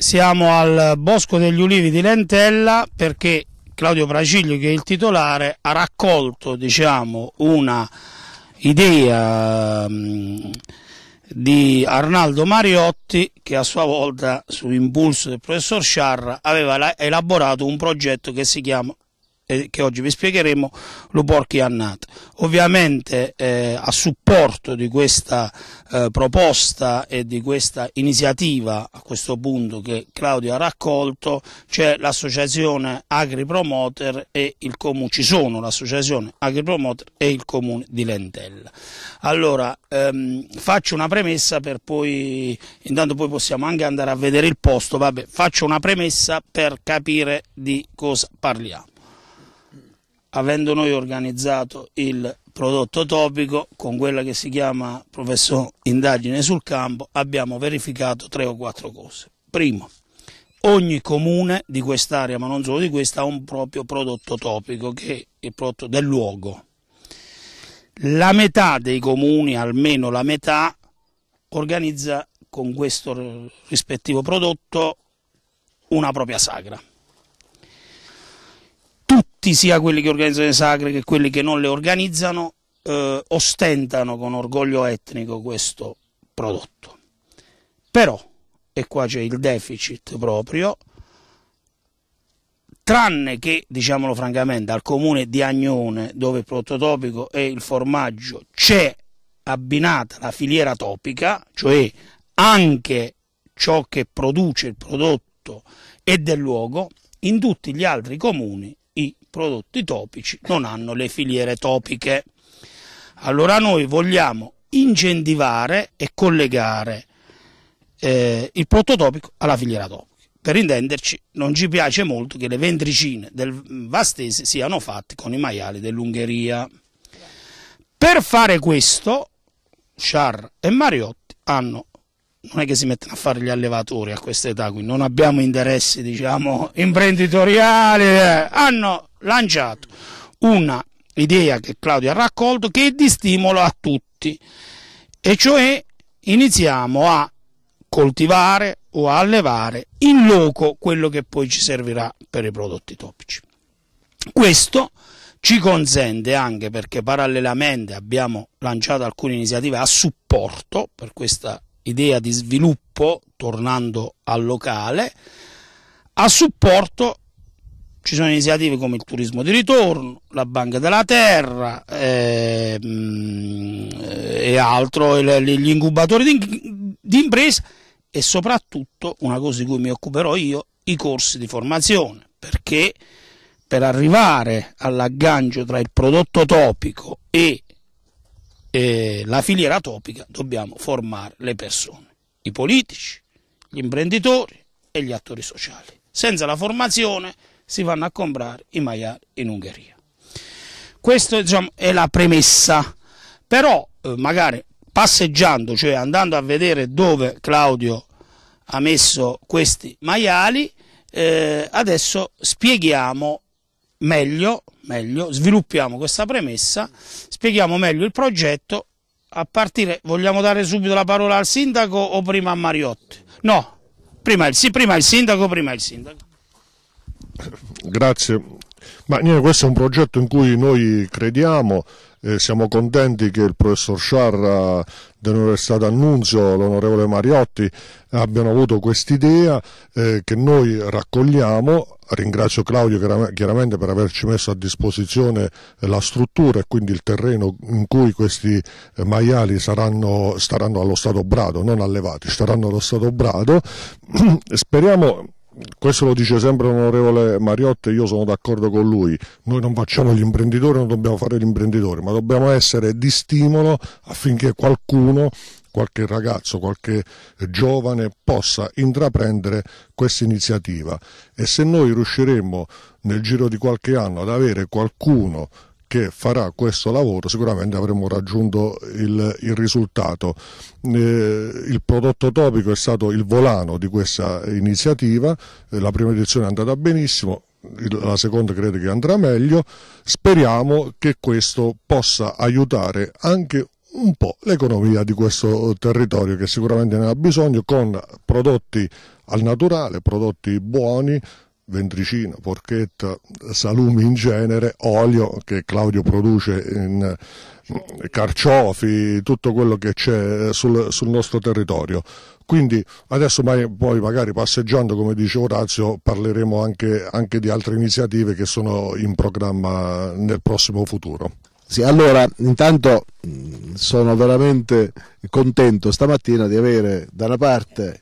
Siamo al Bosco degli Ulivi di Lentella perché Claudio Braciglio, che è il titolare, ha raccolto diciamo, una idea mm, di Arnaldo Mariotti che a sua volta, su impulso del professor Sciarra, aveva elaborato un progetto che si chiama eh, che oggi vi spiegheremo, Luporchi Annat. Ovviamente eh, a supporto di questa eh, proposta e di questa iniziativa a questo punto che Claudio ha raccolto c'è l'associazione Agripromoter e il comune, ci sono l'associazione Agripromoter e il comune di Lentella. Allora ehm, faccio una premessa per poi, intanto poi possiamo anche andare a vedere il posto, vabbè, faccio una premessa per capire di cosa parliamo avendo noi organizzato il prodotto topico con quella che si chiama professor indagine sul campo abbiamo verificato tre o quattro cose. Primo, ogni comune di quest'area, ma non solo di questa, ha un proprio prodotto topico che è il prodotto del luogo. La metà dei comuni, almeno la metà, organizza con questo rispettivo prodotto una propria sagra tutti, sia quelli che organizzano le sacre che quelli che non le organizzano, eh, ostentano con orgoglio etnico questo prodotto. Però, e qua c'è il deficit proprio, tranne che, diciamolo francamente, al comune di Agnone, dove il prodotto topico e il formaggio c'è abbinata la filiera topica, cioè anche ciò che produce il prodotto e del luogo, in tutti gli altri comuni prodotti topici non hanno le filiere topiche. Allora noi vogliamo incentivare e collegare eh, il topico alla filiera topica. Per intenderci, non ci piace molto che le ventricine del Vastese siano fatte con i maiali dell'Ungheria. Per fare questo, Char e Mariotti hanno non è che si mettono a fare gli allevatori a questa età, quindi non abbiamo interessi diciamo, imprenditoriali, eh. hanno lanciato una idea che Claudio ha raccolto che è di stimolo a tutti, e cioè iniziamo a coltivare o a allevare in loco quello che poi ci servirà per i prodotti topici. Questo ci consente anche perché parallelamente abbiamo lanciato alcune iniziative a supporto per questa idea di sviluppo, tornando al locale, a supporto ci sono iniziative come il turismo di ritorno, la banca della terra eh, e altro, gli incubatori di, di impresa e soprattutto una cosa di cui mi occuperò io, i corsi di formazione, perché per arrivare all'aggancio tra il prodotto topico e eh, la filiera topica dobbiamo formare le persone, i politici, gli imprenditori e gli attori sociali. Senza la formazione si vanno a comprare i maiali in Ungheria. Questa diciamo, è la premessa, però eh, magari passeggiando, cioè andando a vedere dove Claudio ha messo questi maiali, eh, adesso spieghiamo meglio, meglio, sviluppiamo questa premessa, spieghiamo meglio il progetto, a partire, vogliamo dare subito la parola al sindaco o prima a Mariotti? No, prima il, sì, prima il sindaco, prima il sindaco. Grazie, ma niente, questo è un progetto in cui noi crediamo, eh, siamo contenti che il professor Sciarra dell'Università d'Annunzio, l'onorevole Mariotti, abbiano avuto quest'idea eh, che noi raccogliamo. Ringrazio Claudio chiaramente per averci messo a disposizione la struttura e quindi il terreno in cui questi eh, maiali saranno, staranno allo stato brado, non allevati, staranno allo stato brado. Speriamo questo lo dice sempre l'onorevole Mariotte, io sono d'accordo con lui, noi non facciamo gli imprenditori, non dobbiamo fare gli imprenditori, ma dobbiamo essere di stimolo affinché qualcuno, qualche ragazzo, qualche giovane possa intraprendere questa iniziativa e se noi riusciremo nel giro di qualche anno ad avere qualcuno che farà questo lavoro sicuramente avremo raggiunto il, il risultato. Eh, il prodotto topico è stato il volano di questa iniziativa, eh, la prima edizione è andata benissimo, la seconda credo che andrà meglio, speriamo che questo possa aiutare anche un po' l'economia di questo territorio che sicuramente ne ha bisogno con prodotti al naturale, prodotti buoni, ventricino, porchetta, salumi in genere, olio che Claudio produce in eh, carciofi, tutto quello che c'è sul, sul, nostro territorio. Quindi adesso poi magari passeggiando, come dice Orazio, parleremo anche, anche di altre iniziative che sono in programma nel prossimo futuro. Sì, allora, intanto mm, sono veramente contento stamattina di avere da una parte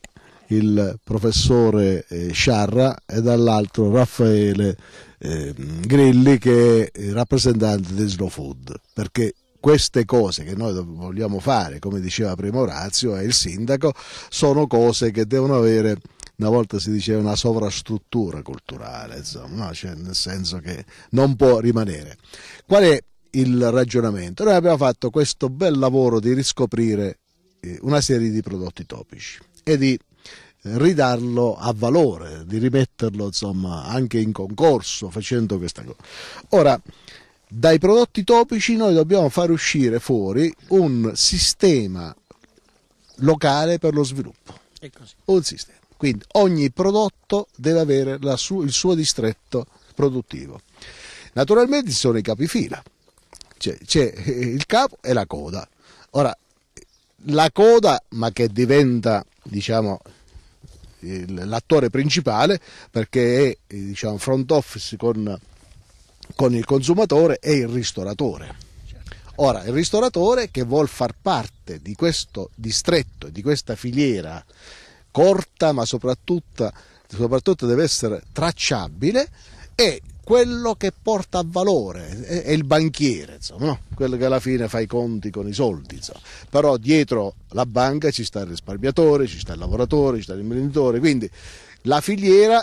il professore eh, Sciarra e dall'altro Raffaele eh, Grilli che è il rappresentante di Slow Food, perché queste cose che noi vogliamo fare, come diceva prima Orazio e il sindaco, sono cose che devono avere una volta si diceva una sovrastruttura culturale, insomma, no? cioè, nel senso che non può rimanere. Qual è il ragionamento? Noi abbiamo fatto questo bel lavoro di riscoprire eh, una serie di prodotti topici e di ridarlo a valore, di rimetterlo insomma, anche in concorso facendo questa cosa. Ora, dai prodotti topici noi dobbiamo far uscire fuori un sistema locale per lo sviluppo. Un sistema. Quindi ogni prodotto deve avere su- il suo distretto produttivo. Naturalmente ci sono i capifila, c'è, c'è eh, il capo e la coda. Ora, la coda, ma che diventa diciamo l'attore principale perché è diciamo, front office con, con il consumatore e il ristoratore. Certo. Ora, il ristoratore che vuol far parte di questo distretto, di questa filiera corta ma soprattutto, soprattutto deve essere tracciabile e quello che porta a valore, è il banchiere, insomma, no? quello che alla fine fa i conti con i soldi. Insomma. Però dietro la banca ci sta il risparmiatore, ci sta il lavoratore, ci sta l'imprenditore, quindi la filiera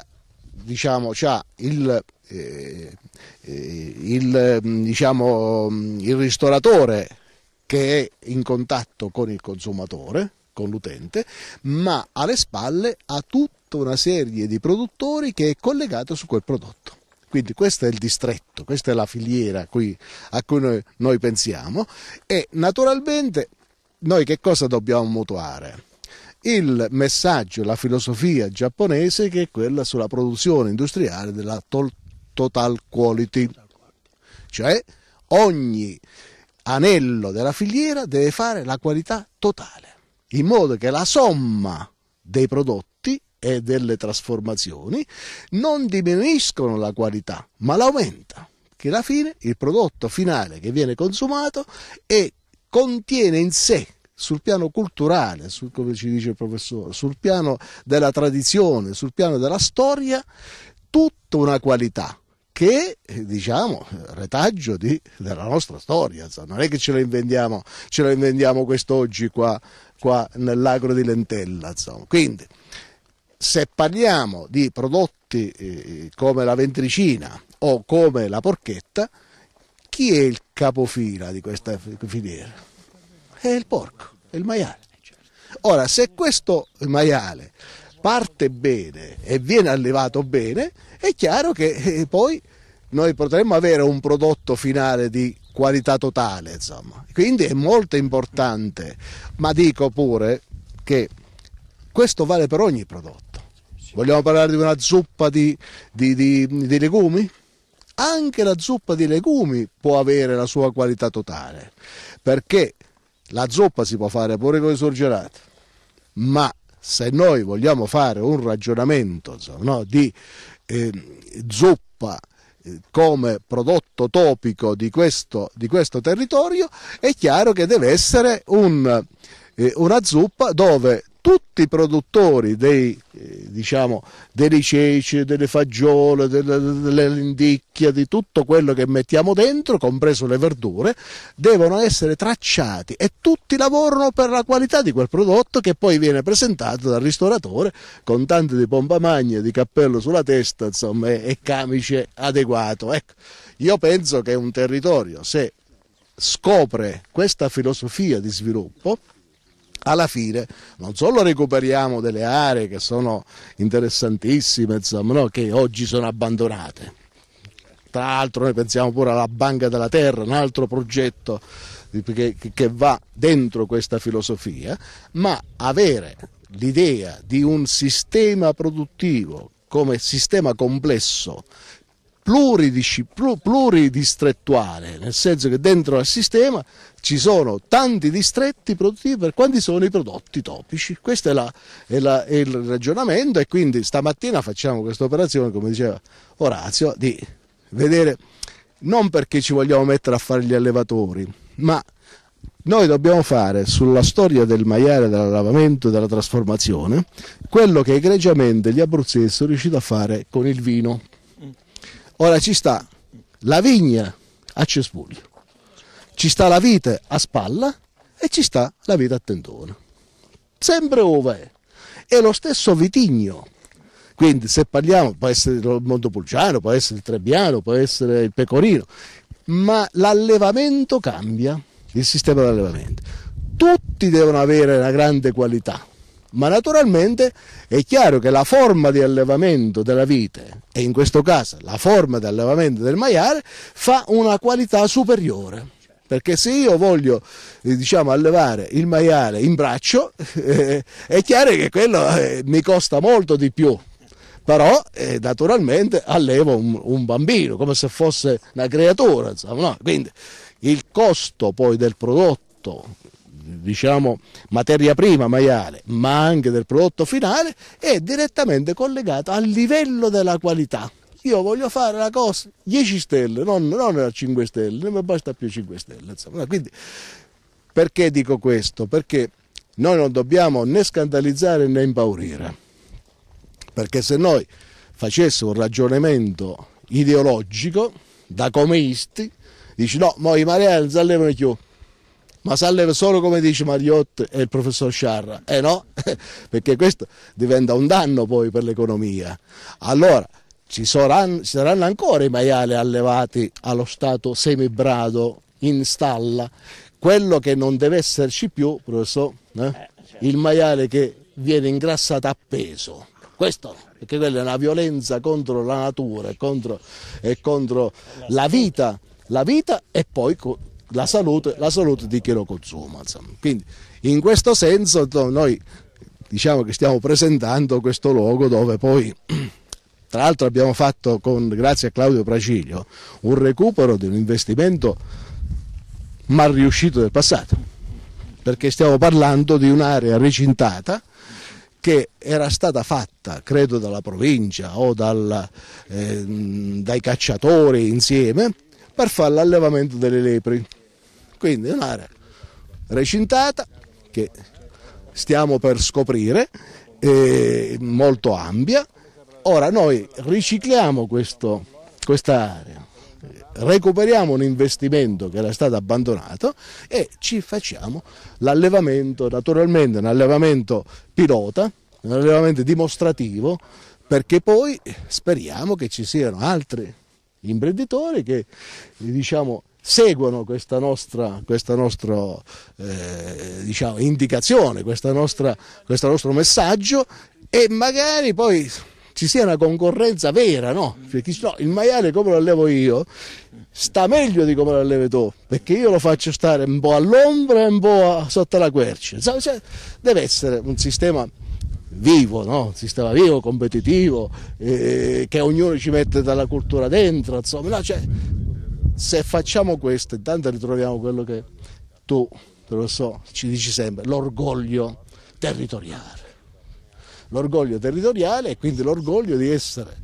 diciamo, ha il, eh, eh il, mm, diciamo, mm, il ristoratore che è in contatto con il consumatore, con l'utente, ma alle spalle ha tutta una serie di produttori che è collegato su quel prodotto. Quindi questo è il distretto, questa è la filiera a cui, a cui noi, noi pensiamo e naturalmente noi che cosa dobbiamo mutuare? il messaggio, la filosofia giapponese che è quella sulla produzione industriale della total quality, cioè ogni anello della filiera deve fare la qualità totale, in modo che la somma dei prodotti e delle trasformazioni, non diminuiscono la qualità, ma l'aumenta. Che alla fine il prodotto finale che viene consumato è, contiene in sé sul piano culturale, sul, come ci dice il professore, sul piano della tradizione, sul piano della storia, tutta una qualità che è, eh, diciamo retaggio di, della nostra storia, non è che ce la inventiamo, ce la inventiamo quest'oggi qua, qua nell'agro di Lentella. Insomma. Quindi se parliamo di prodotti eh, come la ventricina o come la porchetta, chi è il capofila di questa filiera? È il porco, è il maiale. Ora, se questo maiale parte bene e viene allevato bene, è chiaro che eh, poi noi potremmo avere un prodotto finale di qualità totale, insomma. Quindi è molto importante, ma dico pure che questo vale per ogni prodotto. Vogliamo parlare di una zuppa di, di, di, di legumi? Anche la zuppa di legumi può avere la sua qualità totale, perché la zuppa si può fare pure con i surgelati, ma se noi vogliamo fare un ragionamento insomma, no, di ehm, eh, zuppa come prodotto topico di questo, di questo, territorio, è chiaro che deve essere un, eh, una zuppa dove tutti i produttori dei, eh, diciamo, delle ceci, delle fagiole, delle, delle lindicchie, di tutto quello che mettiamo dentro, compreso le verdure, devono essere tracciati e tutti lavorano per la qualità di quel prodotto che poi viene presentato dal ristoratore con tanti di pompa pompamagne, di cappello sulla testa insomma, e, e camice adeguato. Ecco, io penso che un territorio, se scopre questa filosofia di sviluppo, alla fine non solo recuperiamo delle aree che sono interessantissime, insomma, no? che oggi sono abbandonate. Tra l'altro noi pensiamo pure alla Banca della Terra, un altro progetto che, che va dentro questa filosofia, ma avere l'idea di un sistema produttivo come sistema complesso pluridistrettuale, nel senso che dentro al sistema ci sono tanti distretti produttivi per quanti sono i prodotti topici. Questo è, la, è, la, è il ragionamento e quindi stamattina facciamo questa operazione, come diceva Orazio, di vedere non perché ci vogliamo mettere a fare gli allevatori, ma noi dobbiamo fare sulla storia del maiale, dell'allevamento e della trasformazione quello che egregiamente gli abruzzesi sono riusciti a fare con il vino. Ora ci sta la vigna a cespuglio. Ci sta la vite a spalla e ci sta la vite a tendone. Sempre ove è. E lo stesso vitigno. Quindi se parliamo, può essere il Montepulciano, può essere il Trebbiano, può essere il Pecorino, ma l'allevamento cambia, il sistema di allevamento. Tutti devono avere una grande qualità, ma naturalmente è chiaro che la forma di allevamento della vite, e in questo caso la forma di allevamento del maiale, fa una qualità superiore. Perché se io voglio eh, diciamo, allevare il maiale in braccio, eh, è chiaro che quello eh, mi costa molto di più. Però naturalmente allevo un, un, bambino, come se fosse una creatura. Insomma, no? Quindi il costo poi del prodotto diciamo, materia prima maiale, ma anche del prodotto finale, è direttamente collegato al livello della qualità io voglio fare la cosa 10 stelle, non, non 5 stelle, non mi basta più 5 stelle. Insomma. Quindi, perché dico questo? Perché noi non dobbiamo né scandalizzare né impaurire, perché se noi facessimo un ragionamento ideologico da comeisti, dici no, ma i mareali non si allevano più, ma si allevano solo come dice Mariotte e il professor Sciarra, eh no? perché questo diventa un danno poi per l'economia. Allora, ci saranno, ci saranno ancora i maiali allevati allo stato semibrado in stalla. Quello che non deve esserci più, professor, eh? eh certo. il maiale che viene ingrassato a peso. Questo perché quella è una violenza contro la natura e contro, e contro la vita, la vita e poi la salute, la salute di chi lo consuma. Insomma. Quindi in questo senso noi diciamo che stiamo presentando questo luogo dove poi Tra l'altro abbiamo fatto, con, grazie a Claudio Pracilio, un recupero di un investimento mal riuscito del passato, perché stiamo parlando di un'area recintata che era stata fatta, credo, dalla provincia o dal, eh, dai cacciatori insieme per fare l'allevamento delle lepri. Quindi è un'area recintata che stiamo per scoprire, eh, molto ampia, Ora noi ricicliamo questo, questa area, recuperiamo un investimento che era stato abbandonato e ci facciamo l'allevamento, naturalmente un allevamento pilota, un allevamento dimostrativo, perché poi speriamo che ci siano altri imprenditori che diciamo, seguono questa nostra, questa nostra eh, diciamo, indicazione, questa nostra, questo nostro messaggio e magari poi ci sia una concorrenza vera, no? Perché mm. cioè, no, il maiale come lo allevo io sta meglio di come lo allevi tu, perché io lo faccio stare un po' all'ombra e un po' sotto la quercia. Cioè, deve essere un sistema vivo, no? un sistema vivo, competitivo, eh, che ognuno ci mette dalla cultura dentro, insomma. No, cioè, se facciamo questo, intanto ritroviamo quello che tu, te lo so, ci dici sempre, l'orgoglio territoriale l'orgoglio territoriale e quindi l'orgoglio di essere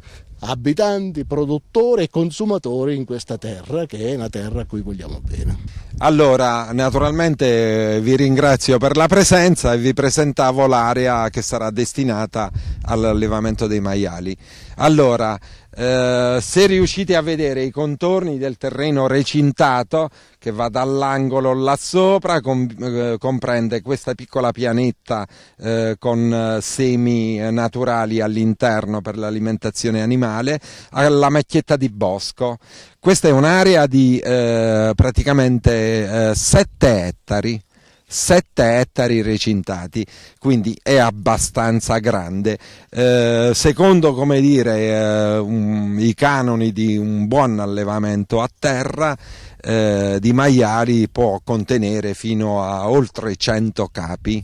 abitanti, produttori e consumatori in questa terra che è una terra a cui vogliamo bene. Allora, naturalmente eh, vi ringrazio per la presenza e vi presentavo l'area che sarà destinata all'allevamento dei maiali. Allora, eh, se riuscite a vedere i contorni del terreno recintato che va dall'angolo là sopra, com eh, comprende questa piccola pianetta eh, con eh, semi eh, naturali all'interno per l'alimentazione animale, alla macchietta di bosco. Questa è un'area di eh, praticamente eh, 7 ettari. 7 ettari recintati, quindi è abbastanza grande. Eh, secondo come dire, um, i canoni di un buon allevamento a terra, eh, di maiali può contenere fino a oltre 100 capi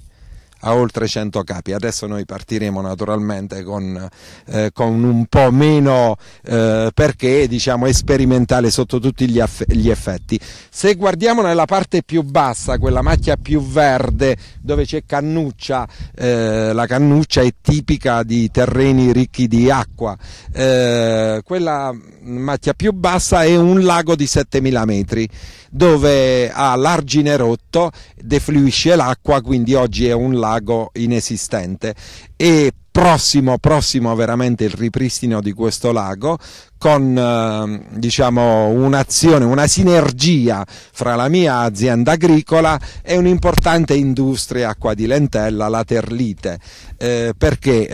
a oltre 100 capi. Adesso noi partiremo naturalmente con, eh, con un po' meno eh, perché diciamo sperimentale sotto tutti gli, gli, effetti. Se guardiamo nella parte più bassa, quella macchia più verde dove c'è cannuccia, eh, la cannuccia è tipica di terreni ricchi di acqua. Eh, quella macchia più bassa è un lago di 7000 metri dove ha l'argine rotto, defluisce l'acqua, quindi oggi è un lago lago inesistente e prossimo, prossimo veramente il ripristino di questo lago con ehm, diciamo, un'azione, una sinergia fra la mia azienda agricola e un'importante industria acqua di lentella, la Terlite, eh, perché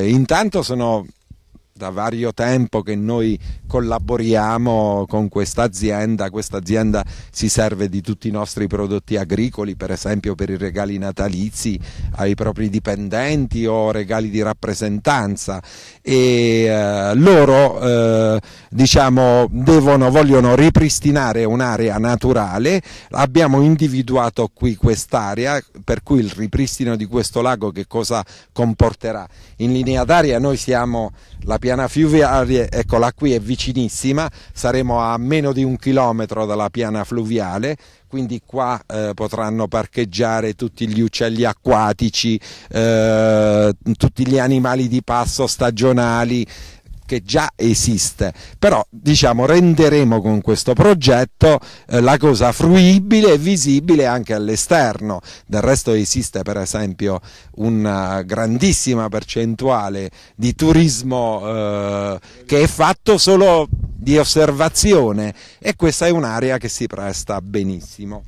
eh, intanto sono da vario tempo che noi collaboriamo con questa azienda, questa azienda si serve di tutti i nostri prodotti agricoli, per esempio per i regali natalizi ai propri dipendenti o regali di rappresentanza e eh, loro eh, diciamo devono, vogliono ripristinare un'area naturale, abbiamo individuato qui quest'area per cui il ripristino di questo lago che cosa comporterà? in linea d'aria noi siamo, la piana fluviale, eccola qui, è vicinissima, saremo a meno di un chilometro dalla piana fluviale, quindi qua eh, potranno parcheggiare tutti gli uccelli acquatici, eh, tutti gli animali di passo stagionali, che già esiste, però diciamo renderemo con questo progetto eh, la cosa fruibile e visibile anche all'esterno. Del resto esiste per esempio una eh, grandissima percentuale di turismo eh, che è fatto solo di osservazione e questa è un'area che si presta benissimo.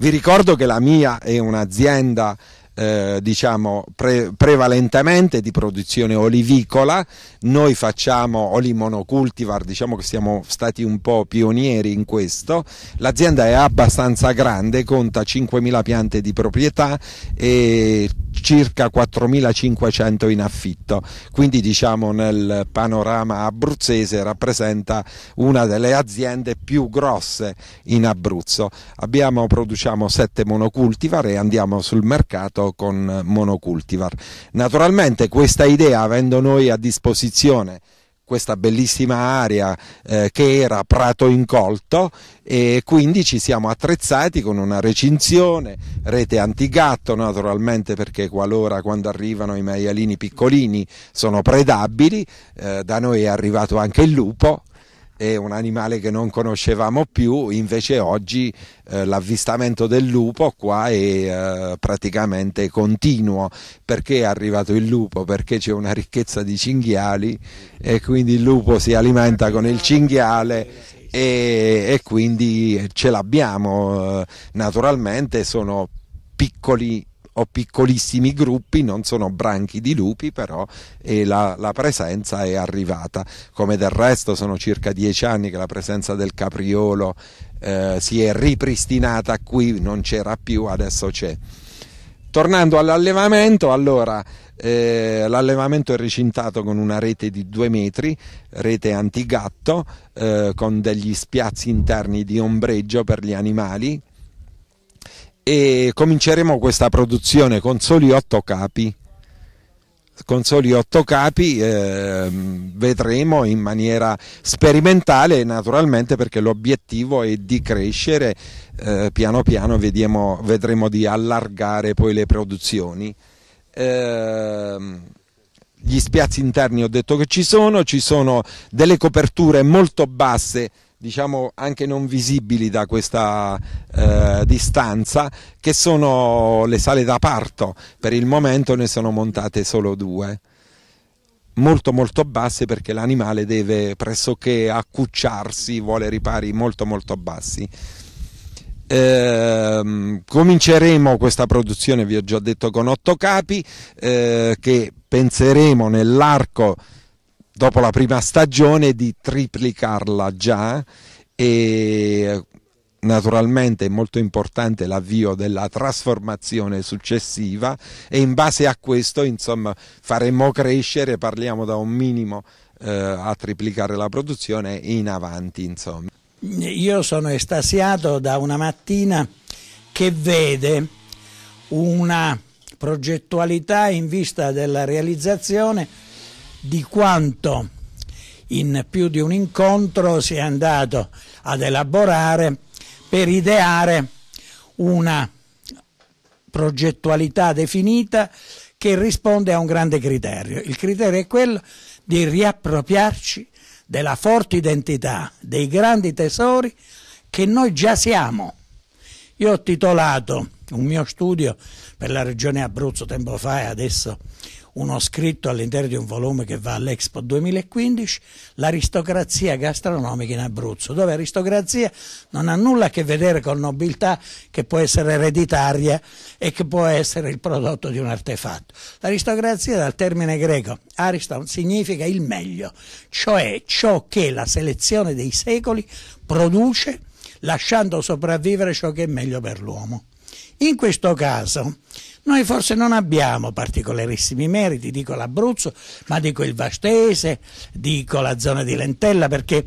Vi ricordo che la mia è un'azienda eh, diciamo pre- prevalentemente di produzione olivicola, noi facciamo oli monocultivar, diciamo che siamo stati un po' pionieri in questo, l'azienda è abbastanza grande, conta 5.000 piante di proprietà e circa 4.500 in affitto, quindi diciamo nel panorama abruzzese rappresenta una delle aziende più grosse in Abruzzo. Abbiamo, produciamo 7 monocultivar e andiamo sul mercato contatto con monocultivar. Naturalmente questa idea, avendo noi a disposizione questa bellissima area eh, che era prato incolto e quindi ci siamo attrezzati con una recinzione, rete antigatto naturalmente perché qualora quando arrivano i maialini piccolini sono predabili, eh, da noi è arrivato anche il lupo è un animale che non conoscevamo più, invece oggi eh, l'avvistamento del lupo qua è eh, praticamente continuo. Perché è arrivato il lupo? Perché c'è una ricchezza di cinghiali e quindi il lupo si alimenta con il cinghiale e, e quindi ce l'abbiamo. Eh, naturalmente sono piccoli o piccolissimi gruppi, non sono branchi di lupi però e la, la, presenza è arrivata. Come del resto sono circa dieci anni che la presenza del capriolo eh, si è ripristinata qui, non c'era più, adesso c'è. Tornando all'allevamento, allora eh, l'allevamento è recintato con una rete di 2 metri, rete antigatto, eh, con degli spiazzi interni di ombreggio per gli animali, e cominceremo questa produzione con soli otto capi. Con soli otto capi eh, vedremo in maniera sperimentale naturalmente perché l'obiettivo è di crescere eh, piano piano, vediamo, vedremo di allargare poi le produzioni. Eh, gli spiazzi interni ho detto che ci sono, ci sono delle coperture molto basse diciamo anche non visibili da questa eh, distanza che sono le sale da parto per il momento ne sono montate solo due molto molto basse perché l'animale deve pressoché accucciarsi vuole ripari molto molto bassi eh, cominceremo questa produzione vi ho già detto con otto capi eh, che penseremo nell'arco dopo la prima stagione di triplicarla già e naturalmente è molto importante l'avvio della trasformazione successiva e in base a questo insomma faremo crescere parliamo da un minimo eh, a triplicare la produzione in avanti insomma io sono estasiato da una mattina che vede una progettualità in vista della realizzazione di quanto in più di un incontro si è andato ad elaborare per ideare una progettualità definita che risponde a un grande criterio. Il criterio è quello di riappropriarci della forte identità, dei grandi tesori che noi già siamo. Io ho titolato un mio studio per la regione Abruzzo tempo fa e adesso uno scritto all'interno di un volume che va all'Expo 2015, l'aristocrazia gastronomica in Abruzzo, dove aristocrazia non ha nulla a che vedere con nobiltà che può essere ereditaria e che può essere il prodotto di un artefatto. L'aristocrazia dal termine greco ariston significa il meglio, cioè ciò che la selezione dei secoli produce lasciando sopravvivere ciò che è meglio per l'uomo. In questo caso noi forse non abbiamo particolarissimi meriti, dico l'Abruzzo, ma dico il Vastese, dico la zona di Lentella, perché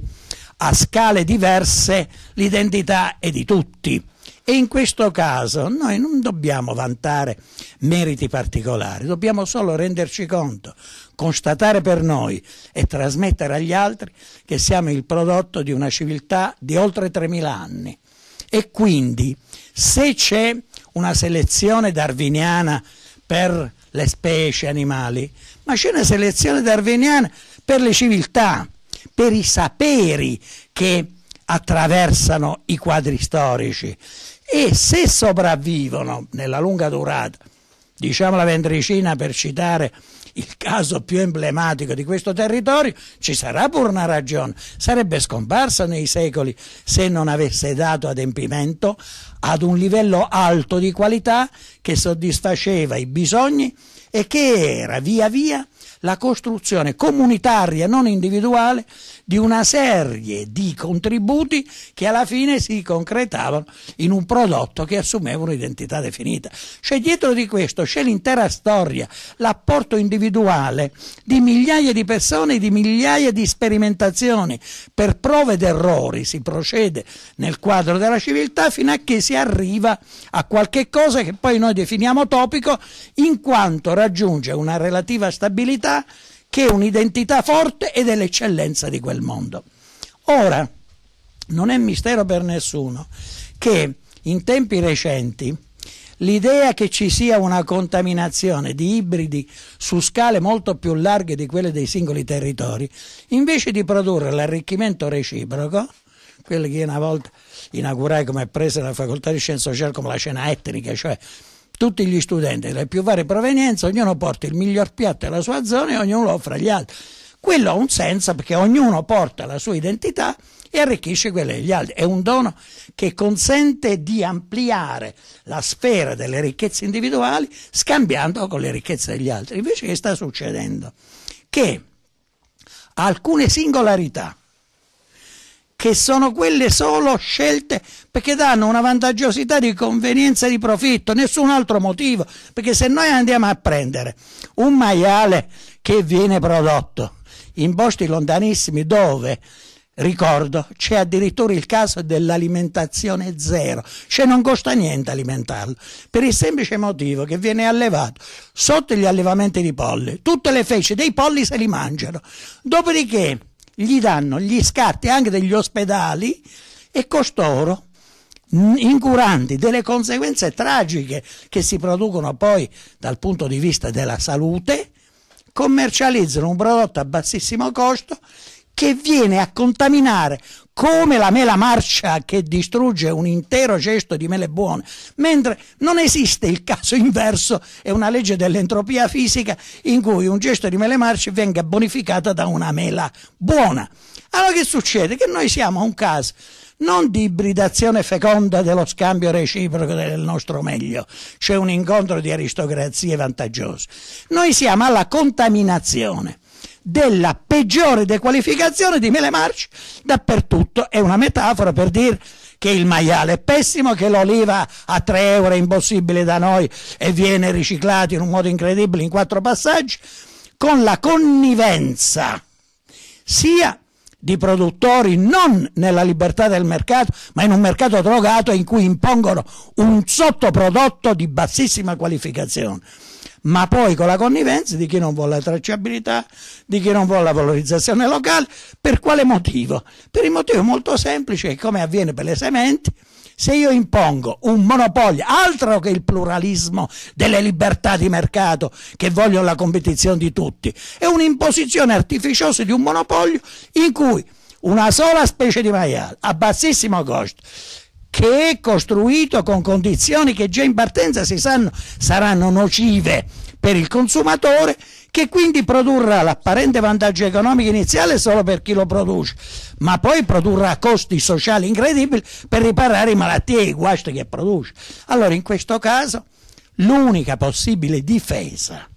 a scale diverse l'identità è di tutti. E in questo caso noi non dobbiamo vantare meriti particolari, dobbiamo solo renderci conto, constatare per noi e trasmettere agli altri che siamo il prodotto di una civiltà di oltre 3.000 anni. E quindi se c'è una selezione darwiniana per le specie animali, ma c'è una selezione darwiniana per le civiltà, per i saperi che attraversano i quadri storici e se sopravvivono nella lunga durata, diciamo la ventricina per citare il caso più emblematico di questo territorio, ci sarà pure una ragione. Sarebbe scomparsa nei secoli se non avesse dato adempimento ad un livello alto di qualità che soddisfaceva i bisogni e che era via via la costruzione comunitaria, non individuale, di una serie di contributi che alla fine si concretavano in un prodotto che assumeva un'identità definita. Cioè dietro di questo c'è l'intera storia, l'apporto individuale di migliaia di persone, di migliaia di sperimentazioni. Per prove ed errori si procede nel quadro della civiltà fino a che si arriva a qualche cosa che poi noi definiamo topico in quanto raggiunge una relativa stabilità che è un'identità forte e dell'eccellenza di quel mondo. Ora, non è mistero per nessuno che in tempi recenti l'idea che ci sia una contaminazione di ibridi su scale molto più larghe di quelle dei singoli territori, invece di produrre l'arricchimento reciproco, quello che io una volta inaugurai come presa della facoltà di scienze sociali come la scena etnica, cioè tutti gli studenti delle più varie provenienze, ognuno porta il miglior piatto della sua zona e ognuno lo offre agli altri. Quello ha un senso perché ognuno porta la sua identità e arricchisce quella degli altri. È un dono che consente di ampliare la sfera delle ricchezze individuali scambiando con le ricchezze degli altri. Invece che sta succedendo? Che alcune singolarità che sono quelle solo scelte perché danno una vantaggiosità di convenienza e di profitto, nessun altro motivo, perché se noi andiamo a prendere un maiale che viene prodotto in posti lontanissimi dove ricordo, c'è addirittura il caso dell'alimentazione zero, cioè non costa niente alimentarlo, per il semplice motivo che viene allevato sotto gli allevamenti di polli, tutte le feci dei polli se li mangiano, dopodiché gli danno gli scarti anche degli ospedali e costoro incuranti delle conseguenze tragiche che si producono poi dal punto di vista della salute commercializzano un prodotto a bassissimo costo che viene a contaminare come la mela marcia che distrugge un intero cesto di mele buone, mentre non esiste il caso inverso, è una legge dell'entropia fisica in cui un cesto di mele marcia venga bonificata da una mela buona. Allora che succede? Che noi siamo a un caso non di ibridazione feconda dello scambio reciproco del nostro meglio, cioè un incontro di aristocrazie vantaggiose. Noi siamo alla contaminazione della peggiore dequalificazione di Mele Marci dappertutto. È una metafora per dire che il maiale è pessimo, che l'oliva a 3 euro è impossibile da noi e viene riciclato in un modo incredibile in quattro passaggi, con la connivenza sia di produttori non nella libertà del mercato, ma in un mercato drogato in cui impongono un sottoprodotto di bassissima qualificazione ma poi con la connivenza di chi non vuole la tracciabilità, di chi non vuole la valorizzazione locale. Per quale motivo? Per il motivo molto semplice, come avviene per le sementi, se io impongo un monopolio, altro che il pluralismo delle libertà di mercato che vogliono la competizione di tutti, è un'imposizione artificiosa di un monopolio in cui una sola specie di maiale a bassissimo costo che è costruito con condizioni che già in partenza si sanno saranno nocive per il consumatore che quindi produrrà l'apparente vantaggio economico iniziale solo per chi lo produce, ma poi produrrà costi sociali incredibili per riparare malattie e i guasti che produce. Allora in questo caso l'unica possibile difesa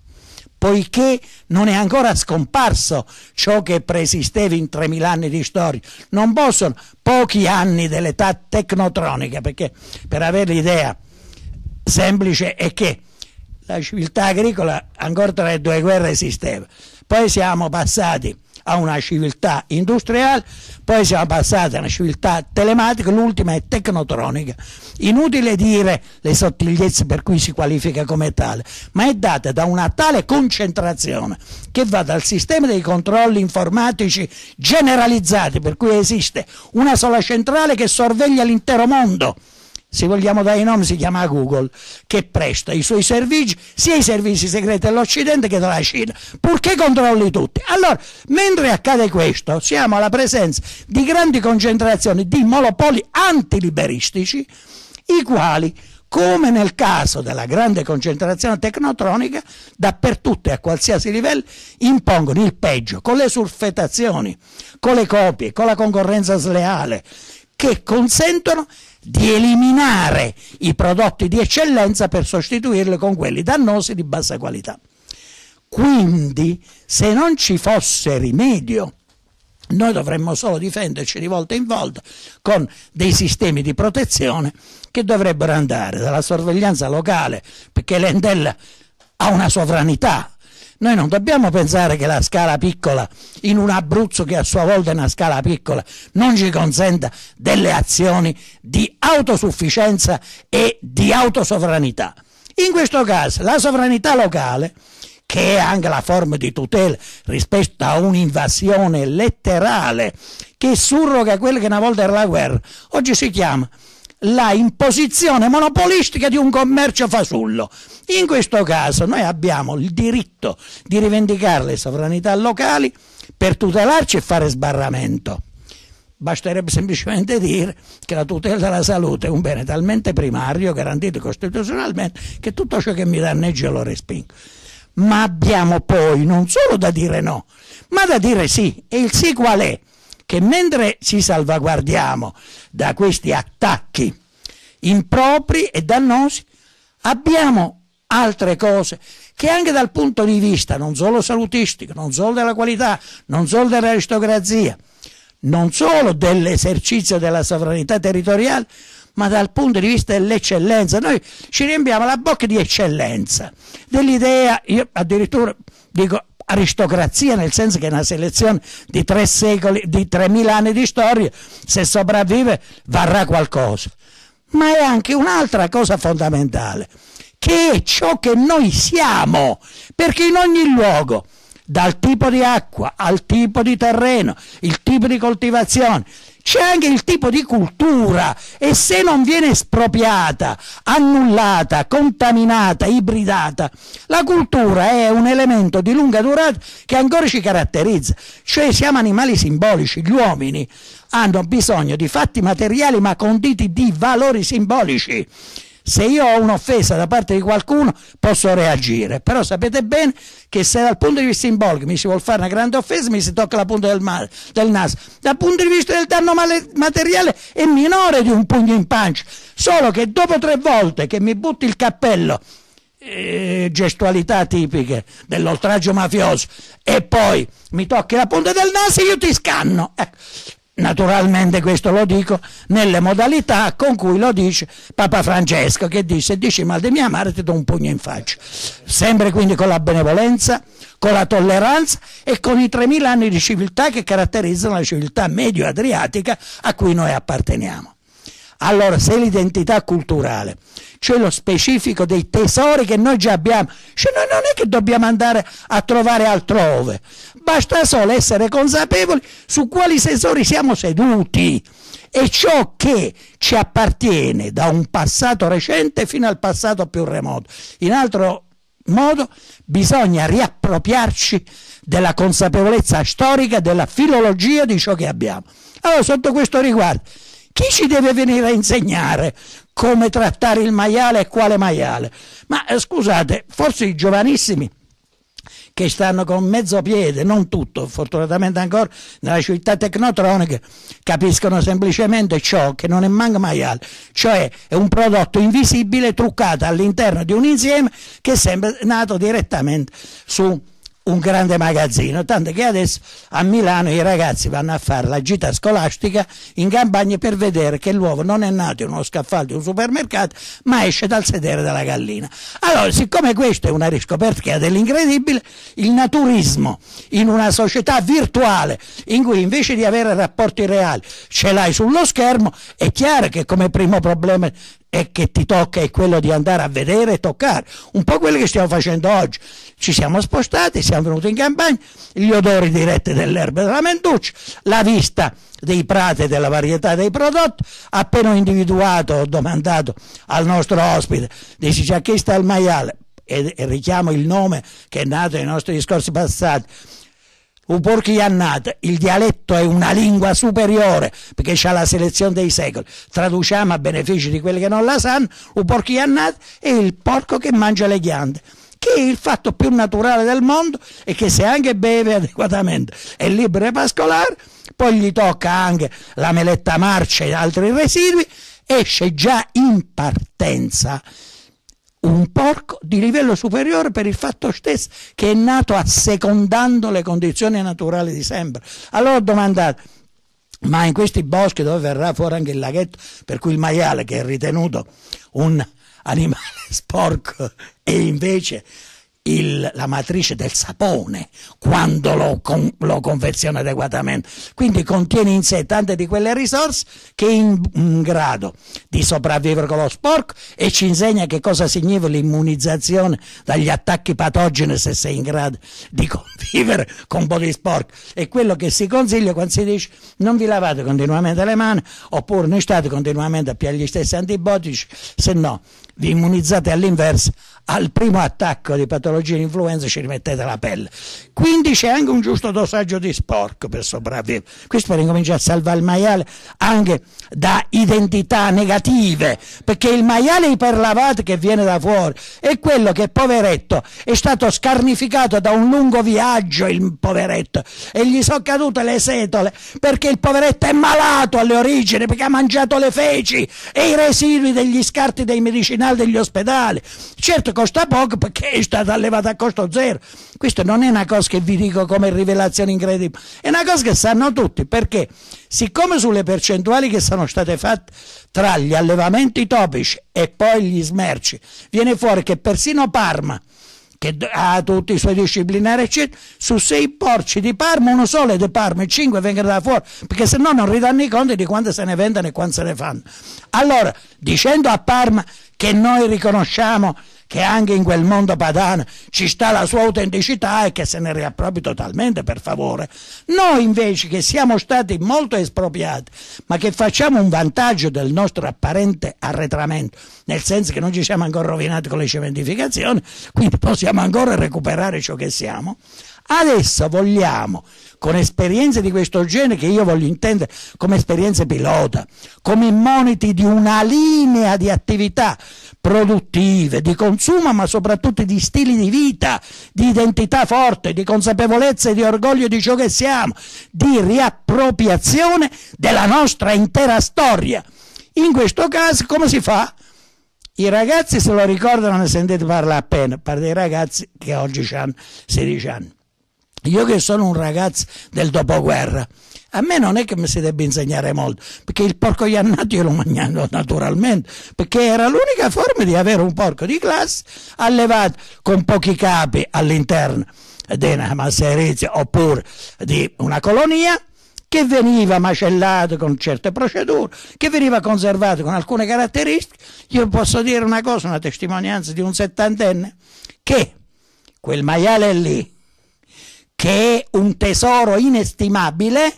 poiché non è ancora scomparso ciò che preesisteva in 3.000 anni di storia. Non possono pochi anni dell'età tecnotronica, perché per avere l'idea semplice è che la civiltà agricola ancora tra le due guerre esisteva. Poi siamo passati a una civiltà industriale, poi siamo passati a una civiltà telematica, l'ultima è tecnotronica. Inutile dire le sottigliezze per cui si qualifica come tale, ma è data da una tale concentrazione che va dal sistema dei controlli informatici generalizzati, per cui esiste una sola centrale che sorveglia l'intero mondo, se vogliamo dare i nomi, si chiama Google, che presta i suoi servizi sia i servizi segreti dell'Occidente che della Cina, purché controlli tutti. Allora, mentre accade questo, siamo alla presenza di grandi concentrazioni di monopoli antiliberistici, i quali come nel caso della grande concentrazione tecnotronica, dappertutto e a qualsiasi livello impongono il peggio, con le surfettazioni, con le copie, con la concorrenza sleale, che consentono di eliminare i prodotti di eccellenza per sostituirli con quelli dannosi di bassa qualità. Quindi, se non ci fosse rimedio, noi dovremmo solo difenderci di volta in volta con dei sistemi di protezione che dovrebbero andare dalla sorveglianza locale, perché l'Endel ha una sovranità noi non dobbiamo pensare che la scala piccola, in un Abruzzo che a sua volta è una scala piccola, non ci consenta delle azioni di autosufficienza e di autosovranità. In questo caso la sovranità locale, che è anche la forma di tutela rispetto a un'invasione letterale che surroga quello che una volta era la guerra, oggi si chiama la imposizione monopolistica di un commercio fasullo. In questo caso noi abbiamo il diritto di rivendicare le sovranità locali per tutelarci e fare sbarramento. Basterebbe semplicemente dire che la tutela della salute è un bene talmente primario, garantito costituzionalmente, che tutto ciò che mi danneggia lo respingo. Ma abbiamo poi non solo da dire no, ma da dire sì. E il sì qual è? che mentre ci salvaguardiamo da questi attacchi impropri e dannosi, abbiamo altre cose che anche dal punto di vista non solo salutistico, non solo della qualità, non solo dell'aristocrazia, non solo dell'esercizio della sovranità territoriale, ma dal punto di vista dell'eccellenza. Noi ci riempiamo la bocca di eccellenza, dell'idea, io addirittura dico aristocrazia nel senso che è una selezione di tre secoli, di 3000 anni di storia, se sopravvive varrà qualcosa. Ma è anche un'altra cosa fondamentale, che è ciò che noi siamo, perché in ogni luogo, dal tipo di acqua al tipo di terreno, il tipo di coltivazione, c'è anche il tipo di cultura e se non viene espropriata, annullata, contaminata, ibridata, la cultura è un elemento di lunga durata che ancora ci caratterizza, cioè siamo animali simbolici, gli uomini hanno bisogno di fatti materiali ma conditi di valori simbolici se io ho un'offesa da parte di qualcuno posso reagire, però sapete bene che se dal punto di vista simbolico mi si vuole fare una grande offesa mi si tocca la punta del, male, del naso, dal punto di vista del danno male, materiale è minore di un pugno in pancia, solo che dopo tre volte che mi butti il cappello eh, gestualità tipiche dell'oltraggio mafioso e poi mi tocchi la punta del naso io ti scanno. Ecco naturalmente questo lo dico nelle modalità con cui lo dice Papa Francesco che dice se dici mal di mia madre ti do un pugno in faccia sempre quindi con la benevolenza con la tolleranza e con i 3.000 anni di civiltà che caratterizzano la civiltà medio-adriatica a cui noi apparteniamo allora se l'identità culturale cioè lo specifico dei tesori che noi già abbiamo cioè noi non è che dobbiamo andare a trovare altrove basta solo essere consapevoli su quali sensori siamo seduti e ciò che ci appartiene da un passato recente fino al passato più remoto. In altro modo bisogna riappropriarci della consapevolezza storica, della filologia di ciò che abbiamo. Allora, sotto questo riguardo, chi ci deve venire a insegnare come trattare il maiale e quale maiale? Ma eh, scusate, forse i giovanissimi che stanno con mezzo piede, non tutto, fortunatamente ancora, nella città tecnotronica, capiscono semplicemente ciò che non è manco maiale, cioè è un prodotto invisibile truccato all'interno di un insieme che è sempre nato direttamente su un grande magazzino, tanto che adesso a Milano i ragazzi vanno a fare la gita scolastica in campagna per vedere che l'uovo non è nato in uno scaffale di un supermercato, ma esce dal sedere della gallina. Allora, siccome questa è una riscoperta dell'incredibile, il naturismo in una società virtuale in cui invece di avere rapporti reali ce l'hai sullo schermo, è chiaro che come primo problema e che ti tocca è quello di andare a vedere e toccare. Un po' quello che stiamo facendo oggi. Ci siamo spostati, siamo venuti in campagna, gli odori diretti dell'erba della mentuccia, la vista dei prati e della varietà dei prodotti. Appena ho individuato, ho domandato al nostro ospite, dice Giacchista al maiale, e, richiamo il nome che è nato nei nostri discorsi passati, U porchi iannata, il dialetto è una lingua superiore perché c'è la selezione dei secoli. Traduciamo a beneficio di quelli che non la sanno, u porchi iannata è il porco che mangia le ghiande che è il fatto più naturale del mondo e che se anche beve adeguatamente è libero e pascolare, poi gli tocca anche la meletta marcia e altri residui, esce già in partenza un porco di livello superiore per il fatto stesso che è nato assecondando le condizioni naturali di sempre. Allora ho domandato, ma in questi boschi dove verrà fuori anche il laghetto, per cui il maiale che è ritenuto un animale sporco e invece il, la matrice del sapone quando lo, con, lo, confeziona adeguatamente. Quindi contiene in sé tante di quelle risorse che è in, in grado di sopravvivere con lo sporco e ci insegna che cosa significa l'immunizzazione dagli attacchi patogeni se sei in grado di convivere con un po' di sporco. E quello che si consiglia quando si dice non vi lavate continuamente le mani oppure non state continuamente a pigliare gli stessi antibiotici, se no vi immunizzate all'inverso al primo attacco di patologia di influenza ci rimettete la pelle. Quindi c'è anche un giusto dosaggio di sporco per sopravvivere. Questo per incominciare a salvare il maiale anche da identità negative, perché il maiale iperlavato che viene da fuori è quello che, poveretto, è stato scarnificato da un lungo viaggio, il poveretto, e gli sono cadute le setole, perché il poveretto è malato alle origini, perché ha mangiato le feci e i residui degli scarti dei medicinali terminali degli ospedali. Certo costa poco perché è stata allevata a costo zero. Questo non è una cosa che vi dico come rivelazione incredibile, è una cosa che sanno tutti perché siccome sulle percentuali che sono state fatte tra gli allevamenti topici e poi gli smerci viene fuori che persino Parma che ha tutti i suoi disciplinari, eccetera, su sei porci di Parma uno solo è di Parma e cinque vengono da fuori, perché se no non ridanno i conti di quanto se ne vendono e quanto se ne fanno. Allora, dicendo a Parma che noi riconosciamo che anche in quel mondo padano ci sta la sua autenticità e che se ne riappropri totalmente, per favore. Noi invece che siamo stati molto espropriati, ma che facciamo un vantaggio del nostro apparente arretramento, nel senso che non ci siamo ancora rovinati con le cementificazioni, quindi possiamo ancora recuperare ciò che siamo, Adesso vogliamo, con esperienze di questo genere, che io voglio intendere come esperienze pilota, come moniti di una linea di attività produttive, di consumo, ma soprattutto di stili di vita, di identità forte, di consapevolezza e di orgoglio di ciò che siamo, di riappropriazione della nostra intera storia. In questo caso come si fa? I ragazzi se lo ricordano, ne sentite parlare appena, per dei ragazzi che oggi hanno 16 anni. Io che sono un ragazzo del dopoguerra, a me non è che mi si debba insegnare molto, perché il porco iannato io lo mangiavo naturalmente, perché era l'unica forma di avere un porco di classe allevato con pochi capi all'interno di una masserizia oppure di una colonia che veniva macellato con certe procedure, che veniva conservato con alcune caratteristiche. Io posso dire una cosa, una testimonianza di un settantenne, che quel maiale lì che è un tesoro inestimabile,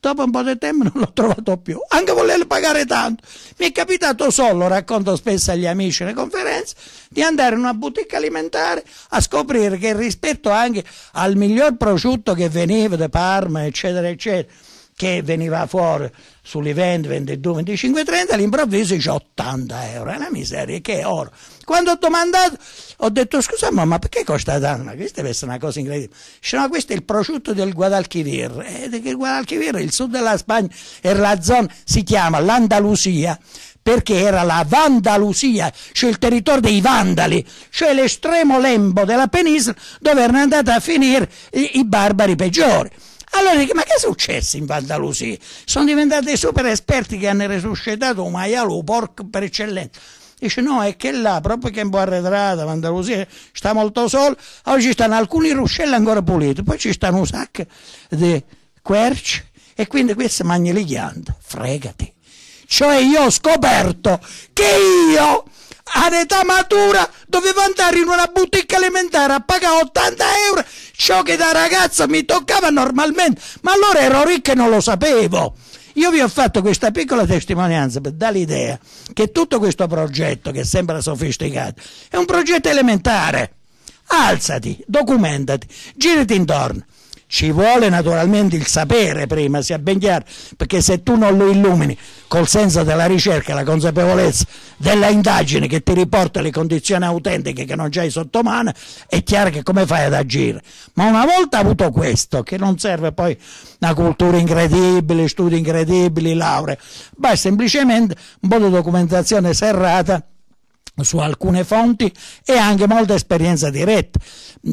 dopo un po' di tempo non l'ho trovato più, anche volerlo pagare tanto. Mi è capitato solo, racconto spesso agli amici nelle conferenze, di andare in una boutique alimentare a scoprire che rispetto anche al miglior prosciutto che veniva da Parma, eccetera, eccetera, che veniva fuori sulle 20, 22, 25, 30, all'improvviso dice 80 euro, è una miseria, che oro. Quando ho domandato, ho detto scusa mamma, perché costa tanto? Ma Questa deve essere una cosa incredibile. Dice no, questo è il prosciutto del Guadalquivir, eh, il Guadalquivir, il sud della Spagna, e la zona si chiama l'Andalusia, perché era la Vandalusia, cioè il territorio dei Vandali, cioè l'estremo lembo della penisola dove erano andati a finire i, i barbari peggiori. Allora, ma che è successo in Valdalusia? Sono diventati super esperti che hanno resuscitato un maiale, un porco per eccellenza. Dice no, è che là, proprio che è un po' arretrata, l'Andalusia eh, sta molto solo, oggi ci stanno alcuni ruscelli ancora puliti, poi ci stanno un sacco di querci e quindi questo mangia le ghiande, fregati. Cioè io ho scoperto che io ad età matura dovevo andare in una boutique elementare a pagare 80 euro ciò che da ragazza mi toccava normalmente ma allora ero ricco e non lo sapevo io vi ho fatto questa piccola testimonianza per dare l'idea che tutto questo progetto che sembra sofisticato è un progetto elementare alzati, documentati, girati intorno ci vuole naturalmente il sapere prima, sia ben chiaro, perché se tu non lo illumini col senso della ricerca, la consapevolezza della indagine che ti riporta le condizioni autentiche che non c'hai sotto mano, è chiaro che come fai ad agire. Ma una volta avuto questo, che non serve poi una cultura incredibile, studi incredibili, lauree, basta semplicemente un po' di documentazione serrata su alcune fonti e anche molta esperienza diretta.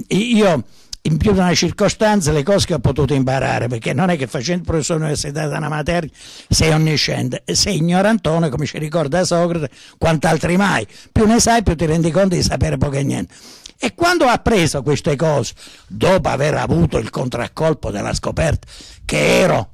Io in più di una circostanza le cose che ho potuto imparare, perché non è che facendo professore universitario da una materia sei onnisciente, sei ignorantone, come ci ricorda Socrate, quant'altri mai. Più ne sai, più ti rendi conto di sapere poco e niente. E quando ho appreso queste cose, dopo aver avuto il contraccolpo della scoperta, che ero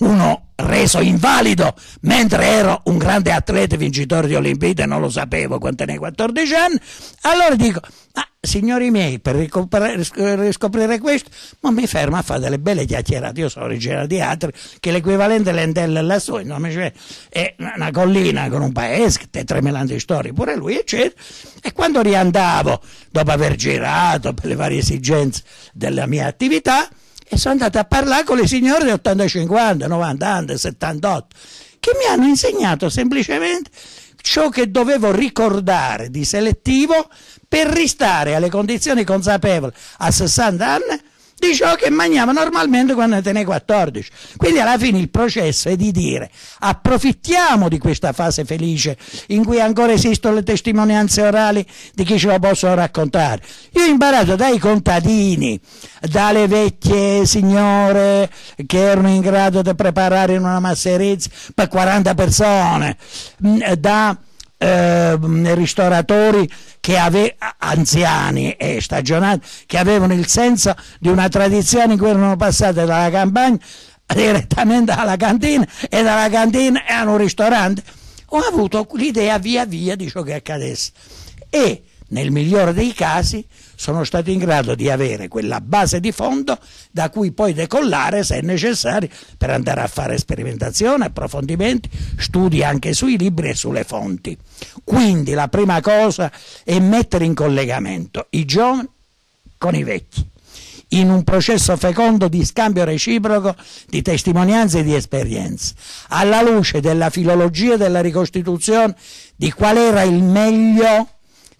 uno reso invalido mentre ero un grande atleta vincitore di Olimpiade, non lo sapevo quando tenevo 14 anni allora dico ah, signori miei per riscoprire questo ma mi fermo a fare delle belle chiacchierate io sono originario di Atri che l'equivalente Lentelle lassù nome c'è è una collina con un paese che 3.000 anni di storia pure lui eccetera e quando riandavo dopo aver girato per le varie esigenze della mia attività e sono andato a parlare con le signore di 85 50, 90 anni, 78, che mi hanno insegnato semplicemente ciò che dovevo ricordare di selettivo per ristare alle condizioni consapevoli a 60 anni di ciò che mangiava normalmente quando te ne hai 14. Quindi alla fine il processo è di dire approfittiamo di questa fase felice in cui ancora esistono le testimonianze orali di chi ce lo possono raccontare. Io ho imparato dai contadini, dalle vecchie signore che erano in grado di preparare in una masserizia per 40 persone, mm, da Ehm, eh, ristoratori ave, anziani e stagionati che avevano il senso di una tradizione in cui erano passate dalla campagna direttamente alla cantina e dalla cantina a un ristorante. Ho avuto l'idea via via di ciò che accadesse e nel migliore dei casi sono stati in grado di avere quella base di fondo da cui poi decollare se è necessario per andare a fare sperimentazione, approfondimenti, studi anche sui libri e sulle fonti. Quindi la prima cosa è mettere in collegamento i giovani con i vecchi in un processo fecondo di scambio reciproco di testimonianze e di esperienze, alla luce della filologia e della ricostituzione di qual era il meglio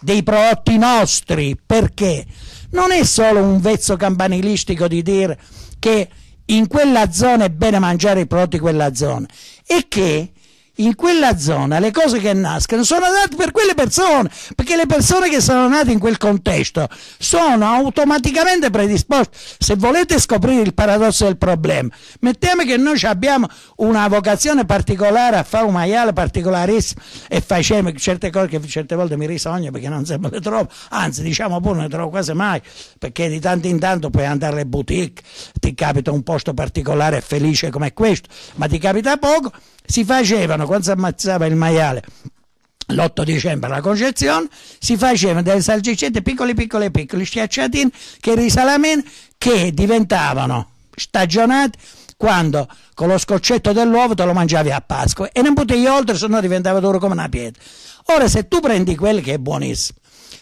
dei prodotti nostri, perché non è solo un vezzo campanilistico di dire che in quella zona è bene mangiare i prodotti di quella zona, e che in quella zona le cose che nascono sono nate per quelle persone, perché le persone che sono nate in quel contesto sono automaticamente predisposte. Se volete scoprire il paradosso del problema, mettiamo che noi abbiamo una vocazione particolare a fare un maiale particolarissimo e facciamo certe cose che certe volte mi risogno perché non sempre le trovo, anzi diciamo pure non le trovo quasi mai, perché di tanto in tanto puoi andare alle boutique, ti capita un posto particolare e felice come questo, ma ti capita poco si facevano quando si ammazzava il maiale l'8 dicembre alla Concezione si facevano delle salsicette piccole piccole piccole schiacciatine che risalamen che diventavano stagionate quando con lo scoccetto dell'uovo te lo mangiavi a Pasqua e non potevi oltre se no diventava duro come una pietra ora se tu prendi quello che è buonissimo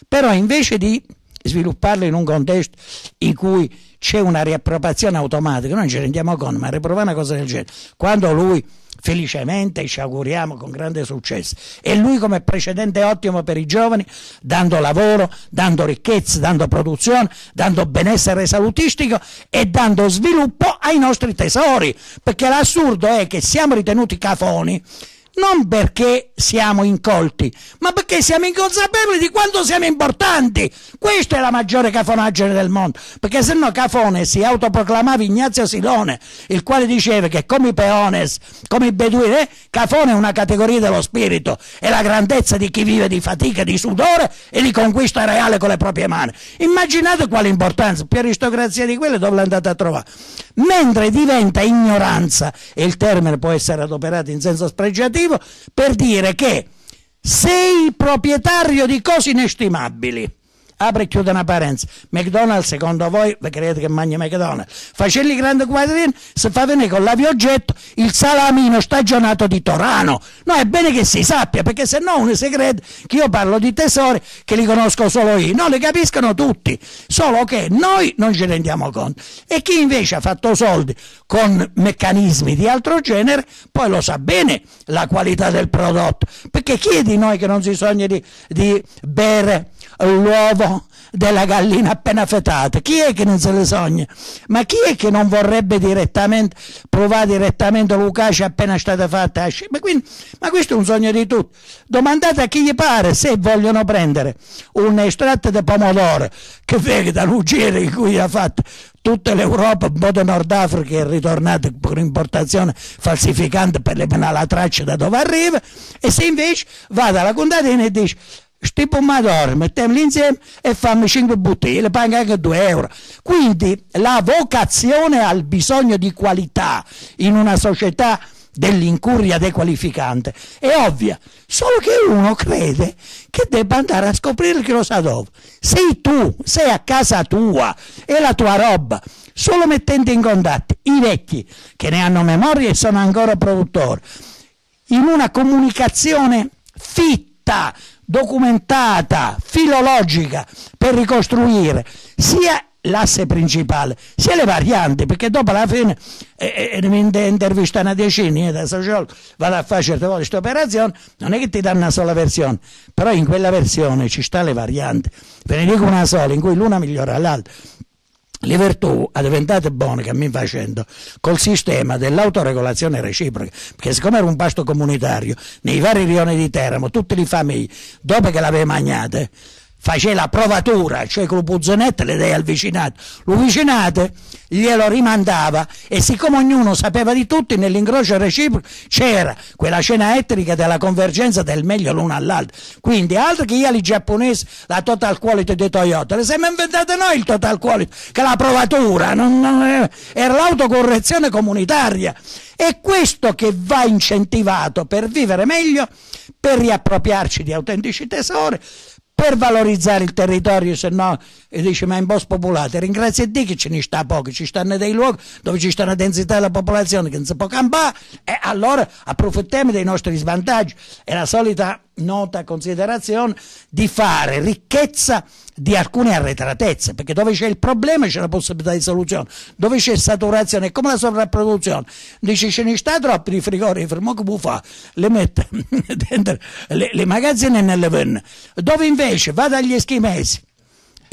però invece di svilupparlo in un contesto in cui c'è una riappropriazione automatica noi non ci rendiamo conto ma riprovare una cosa del genere quando lui felicemente ci auguriamo con grande successo. E lui come precedente ottimo per i giovani, dando lavoro, dando ricchezza, dando produzione, dando benessere salutistico e dando sviluppo ai nostri tesori, perché l'assurdo è che siamo ritenuti cafoni non perché siamo incolti, ma perché siamo inconsapevoli di quanto siamo importanti. Questa è la maggiore cafonaggine del mondo, perché se no cafone si autoproclamava Ignazio Silone, il quale diceva che come i peones, come i beduini, eh, cafone è una categoria dello spirito, è la grandezza di chi vive di fatica, di sudore e di conquista reale con le proprie mani. Immaginate quale importanza, più aristocrazia di quelle dove l'andate a trovare. Mentre diventa ignoranza, e il termine può essere adoperato in senso spregiativo, motivo per dire che sei proprietario di cose inestimabili apre e chiude una parenza. McDonald's, secondo voi, credete che mangia McDonald's? Facelli grande quadrino, se fa venire con l'aviogetto il salamino stagionato di Torano. No, è bene che si sappia, perché se no uno si crede che io parlo di tesori che li conosco solo io. No, li capiscono tutti, solo che noi non ci rendiamo conto. E chi invece ha fatto soldi con meccanismi di altro genere, poi lo sa bene la qualità del prodotto. Perché chi è di noi che non si sogna di, di bere l'uovo della gallina appena fetata. Chi è che non se le sogna? Ma chi è che non vorrebbe direttamente provare direttamente l'ucacia appena stata fatta? Ah, ma, quindi, ma questo è un sogno di tutti. Domandate a chi gli pare se vogliono prendere un estratto di pomodoro che vede da Lugere in cui ha fatto tutta l'Europa, un po' di Nord Africa è ritornato con importazione falsificante per le, la traccia da dove arriva e se invece va dalla contadina e dice sti pomodori, mettiamoli insieme e fammi 5 bottiglie, paghi anche 2 euro. Quindi la vocazione al bisogno di qualità in una società dell'incuria dequalificante è ovvia, solo che uno crede che debba andare a scoprire che lo sa dove. Sei tu, sei a casa tua, è la tua roba, solo mettendo in contatto i vecchi che ne hanno memoria e sono ancora produttori, in una comunicazione fitta documentata, filologica, per ricostruire sia l'asse principale, sia le varianti, perché dopo alla fine eh, eh, eh mi intervista una decina da sociologo, vado a fare certe volte questa operazione, non è che ti danno una sola versione, però in quella versione ci sta le varianti, ve ne dico una sola in cui l'una migliora l'altra. Le virtù diventate buone, cammin facendo, col sistema dell'autoregolazione reciproca, perché siccome era un pasto comunitario, nei vari rioni di Teramo, tutte le famiglie, dopo che l'aveva magnate, faceva la provatura, cioè con lo puzzonetto le dai al vicinato, lo vicinato glielo rimandava e siccome ognuno sapeva di tutti nell'incrocio reciproco c'era quella cena etnica della convergenza del meglio l'uno all'altro, quindi altro che ieri giapponesi la total quality di Toyota, le siamo inventate noi il total quality, che la provatura non, non, era l'autocorrezione comunitaria è questo che va incentivato per vivere meglio, per riappropriarci di autentici tesori per valorizzare il territorio, se no e dice ma è un po' spopolato, ringrazia Dio che ce ne sta pochi, ci stanno dei luoghi dove ci sta una densità della popolazione che non si può campare e allora approfittiamo dei nostri svantaggi, è la solita nota considerazione di fare ricchezza di alcune arretratezze, perché dove c'è il problema c'è la possibilità di soluzione, dove c'è saturazione, come la sovrapproduzione. Dice ce ne sta troppo di frigorifero, ma che fa? Le mette dentro le, le magazzine e nelle venne. Dove invece va dagli eschimesi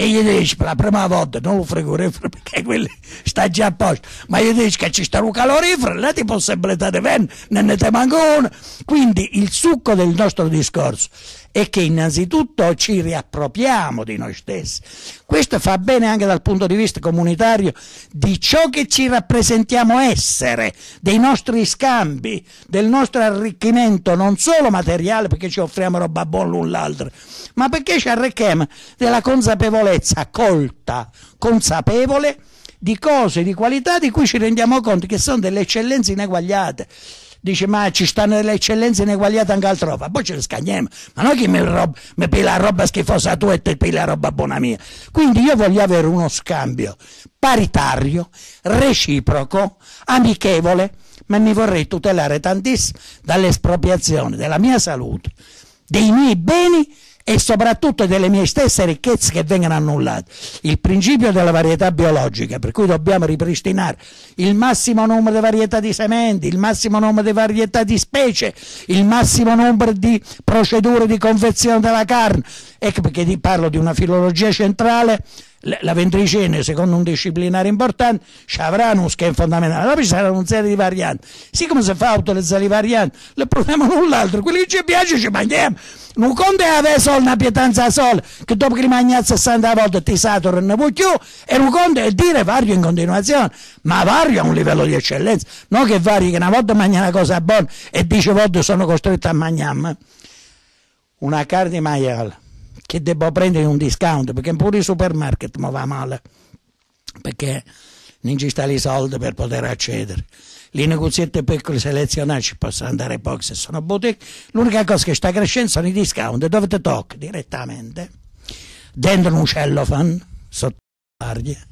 e gli dici per la prima volta non lo frigorifero perché quello sta già a posto ma gli dici che ci sta un calorifero non ti possibilità di venire non ne te manca una quindi il succo del nostro discorso è che innanzitutto ci riappropriamo di noi stessi. Questo fa bene anche dal punto di vista comunitario di ciò che ci rappresentiamo essere, dei nostri scambi, del nostro arricchimento non solo materiale perché ci offriamo roba buona l'un l'altro, ma perché ci arricchiamo della consapevolezza colta, consapevole di cose di qualità di cui ci rendiamo conto che sono delle eccellenze ineguagliate dice ma ci stanno delle eccellenze ineguagliate anche altrove, poi ce le scagniamo, ma non è che mi, rob- mi pila roba schifosa tua e te pila roba buona mia. Quindi io voglio avere uno scambio paritario, reciproco, amichevole, ma mi vorrei tutelare tantissimo dall'espropriazione della mia salute, dei miei beni e soprattutto delle mie stesse ricchezze che vengono annullate. Il principio della varietà biologica, per cui dobbiamo ripristinare il massimo numero di varietà di sementi, il massimo numero di varietà di specie, il massimo numero di procedure di confezione della carne. Ecco perché parlo di una filologia centrale la ventricene secondo un disciplinare importante ci avrà uno schema fondamentale dopo ci saranno una serie di varianti siccome si fa autorizzare le varianti il problema null'altro quelli che ci piace ci mangiamo non conta avere solo una pietanza sola che dopo che li 60 volte ti ne poi più e non conta è dire vario in continuazione ma vario a un livello di eccellenza non che vario che una volta mangi una cosa buona e dieci volte sono costretto a mangiare una carne maiale che devo prendere un discount perché pure i supermarket mi va male perché non ci stanno i soldi per poter accedere le negozietti piccoli selezionati ci possono andare in box sono boutique l'unica cosa che sta crescendo sono i discount dove ti tocca direttamente dentro un cellophane sotto l'aria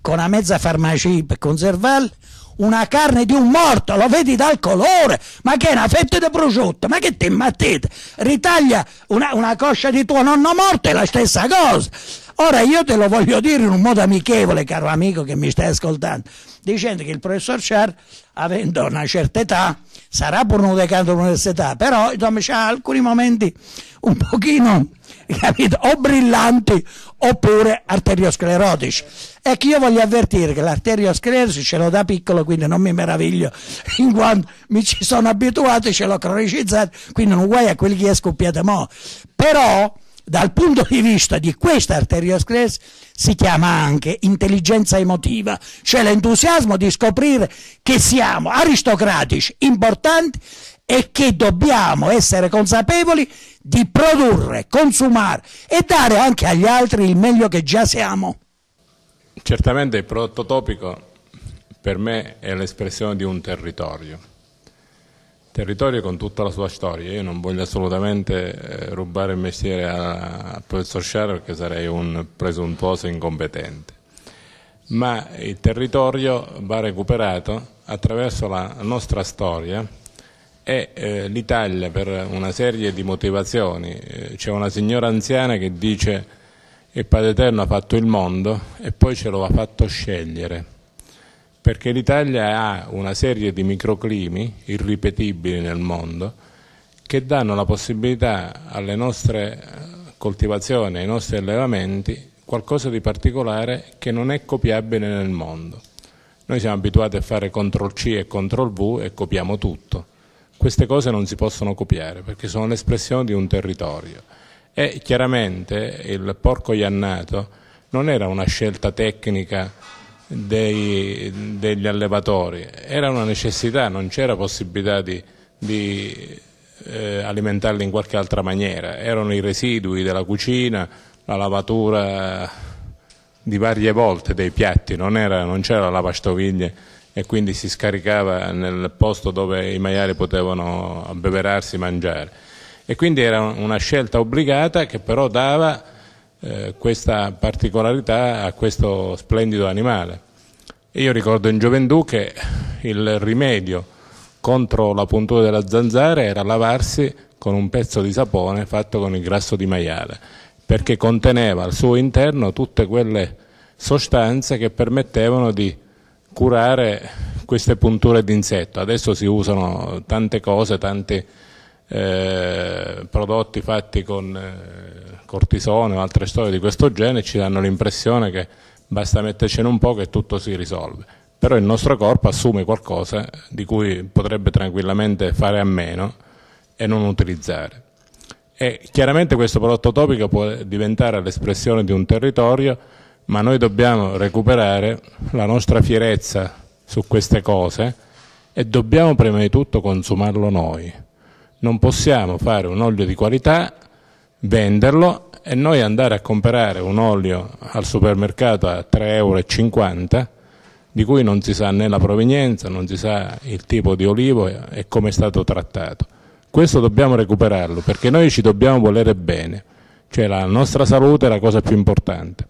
con una mezza farmacia per conservarli una carne di un morto, lo vedi dal colore, ma che è una fetta di prosciutto, ma che ti immattete? Ritaglia una, una coscia di tuo nonno morto, è la stessa cosa. Ora io te lo voglio dire in un modo amichevole, caro amico che mi stai ascoltando, dicendo che il professor Char, avendo una certa età, sarà pure un decano dell'università, però insomma, ha alcuni momenti un pochino capito? o brillanti oppure arteriosclerotici. che io voglio avvertire che l'arteriosclerosi ce l'ho da piccolo, quindi non mi meraviglio, in quanto mi ci sono abituato e ce l'ho cronicizzato, quindi non guai a quelli che è scoppiato mo'. Però dal punto di vista di questa arteriosclerosi si chiama anche intelligenza emotiva, cioè l'entusiasmo di scoprire che siamo aristocratici, importanti e che dobbiamo essere consapevoli di produrre, consumare e dare anche agli altri il meglio che già siamo. Certamente il prodotto topico per me è l'espressione di un territorio, territorio con tutta la sua storia. Io non voglio assolutamente eh, rubare il mestiere al professor Sciaro perché sarei un presuntuoso incompetente, ma il territorio va recuperato attraverso la nostra storia e eh, l'Italia per una serie di motivazioni, eh, c'è una signora anziana che dice che il Padre Eterno ha fatto il mondo e poi ce lo ha fatto scegliere, perché l'Italia ha una serie di microclimi irripetibili nel mondo che danno la possibilità alle nostre eh, coltivazioni, ai nostri allevamenti, qualcosa di particolare che non è copiabile nel mondo. Noi siamo abituati a fare CTRL C e CTRL V e copiamo tutto queste cose non si possono copiare perché sono l'espressione di un territorio e chiaramente il porco iannato non era una scelta tecnica dei, degli allevatori, era una necessità, non c'era possibilità di, di eh, alimentarli in qualche altra maniera, erano i residui della cucina, la lavatura di varie volte dei piatti, non, non c'era la lavastoviglie e quindi si scaricava nel posto dove i maiali potevano abbeverarsi, e mangiare. E quindi era una scelta obbligata che però dava eh, questa particolarità a questo splendido animale. E io ricordo in gioventù che il rimedio contro la puntura della zanzara era lavarsi con un pezzo di sapone fatto con il grasso di maiale, perché conteneva al suo interno tutte quelle sostanze che permettevano di curare queste punture d'insetto. Adesso si usano tante cose, tanti eh, prodotti fatti con eh, cortisone o altre storie di questo genere, ci danno l'impressione che basta mettercene un po' che tutto si risolve. Però il nostro corpo assume qualcosa di cui potrebbe tranquillamente fare a meno e non utilizzare. E chiaramente questo prodotto topico può diventare l'espressione di un territorio ma noi dobbiamo recuperare la nostra fierezza su queste cose e dobbiamo prima di tutto consumarlo noi. Non possiamo fare un olio di qualità, venderlo e noi andare a comprare un olio al supermercato a 3,50 euro di cui non si sa né la provenienza, non si sa il tipo di olivo e come è stato trattato. Questo dobbiamo recuperarlo perché noi ci dobbiamo volere bene, cioè la nostra salute è la cosa più importante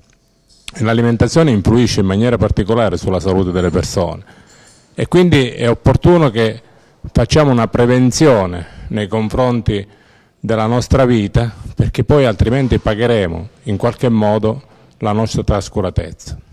l'alimentazione influisce in maniera particolare sulla salute delle persone e quindi è opportuno che facciamo una prevenzione nei confronti della nostra vita perché poi altrimenti pagheremo in qualche modo la nostra trascuratezza.